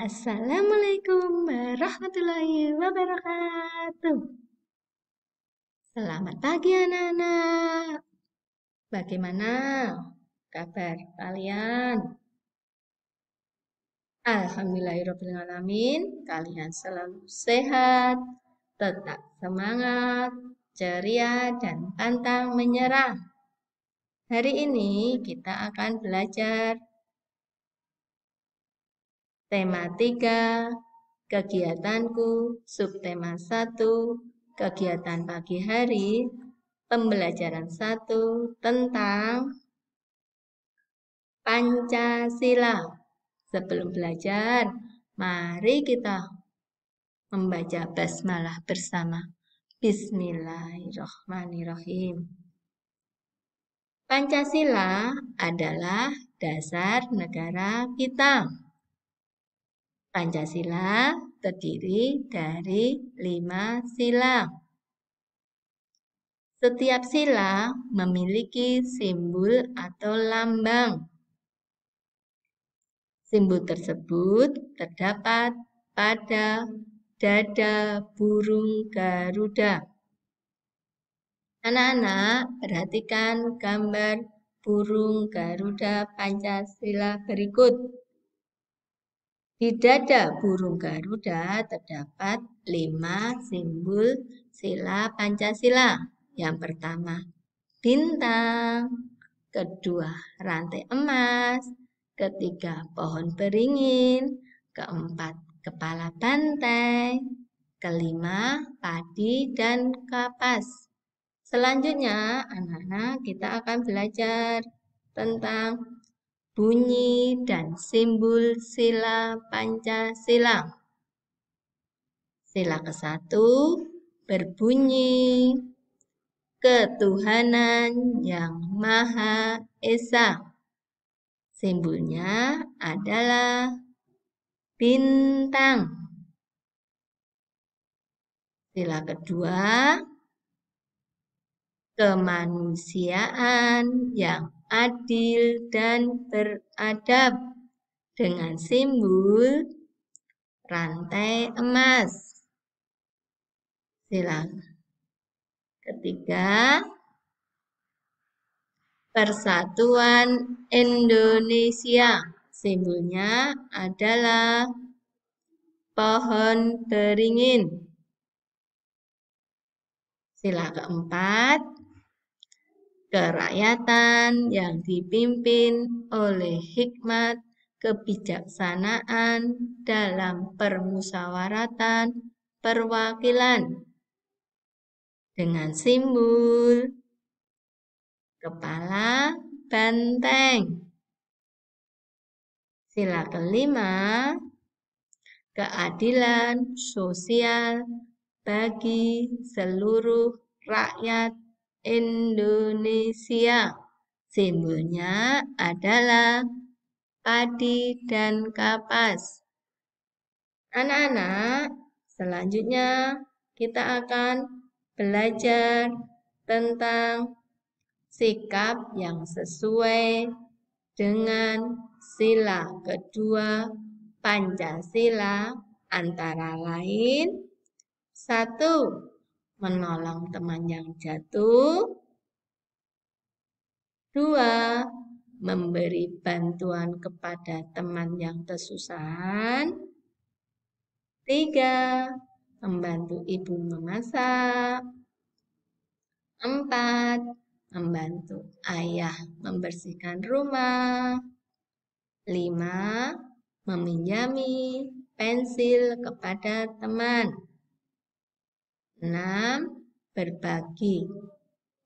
Assalamualaikum warahmatullahi wabarakatuh. Selamat pagi anak-anak. Bagaimana kabar kalian? Alhamdulillahirrahmanirrahim. Kalian selalu sehat, tetap semangat, ceria, dan pantang menyerah. Hari ini kita akan belajar Tema 3, kegiatanku, subtema 1, kegiatan pagi hari, pembelajaran 1 tentang Pancasila. Sebelum belajar, mari kita membaca basmalah bersama. Bismillahirrahmanirrahim. Pancasila adalah dasar negara kita Pancasila terdiri dari lima sila. Setiap sila memiliki simbol atau lambang. Simbol tersebut terdapat pada dada burung Garuda. Anak-anak, perhatikan gambar burung Garuda Pancasila berikut. Di dada burung Garuda terdapat lima simbol sila Pancasila. Yang pertama, bintang. Kedua, rantai emas. Ketiga, pohon beringin. Keempat, kepala banteng. Kelima, padi dan kapas. Selanjutnya, anak-anak kita akan belajar tentang bunyi dan simbol sila Pancasila. Sila ke-1 berbunyi Ketuhanan yang Maha Esa. Simbolnya adalah bintang. Sila kedua, kemanusiaan yang adil, dan beradab dengan simbol rantai emas. Silang. Ketiga, Persatuan Indonesia. Simbolnya adalah pohon beringin. Sila keempat, kerakyatan yang dipimpin oleh hikmat, kebijaksanaan dalam permusawaratan, perwakilan dengan simbol kepala benteng. Sila kelima, keadilan sosial bagi seluruh rakyat Indonesia. Simbolnya adalah padi dan kapas. Anak-anak, selanjutnya kita akan belajar tentang sikap yang sesuai dengan sila kedua Pancasila antara lain satu menolong teman yang jatuh. Dua, memberi bantuan kepada teman yang kesusahan. Tiga, membantu ibu memasak. Empat, membantu ayah membersihkan rumah. Lima, meminjami pensil kepada teman. 6. Berbagi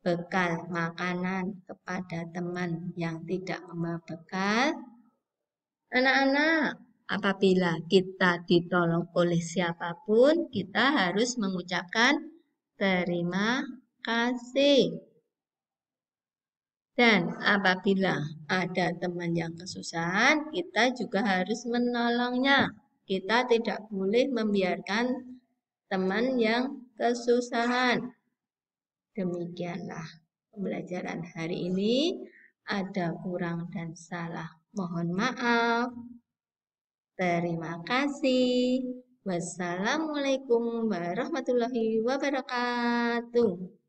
bekal makanan kepada teman yang tidak membawa bekal. Anak-anak, apabila kita ditolong oleh siapapun, kita harus mengucapkan terima kasih. Dan apabila ada teman yang kesusahan, kita juga harus menolongnya. Kita tidak boleh membiarkan teman yang kesusahan. Demikianlah pembelajaran hari ini. Ada kurang dan salah. Mohon maaf. Terima kasih. Wassalamualaikum warahmatullahi wabarakatuh.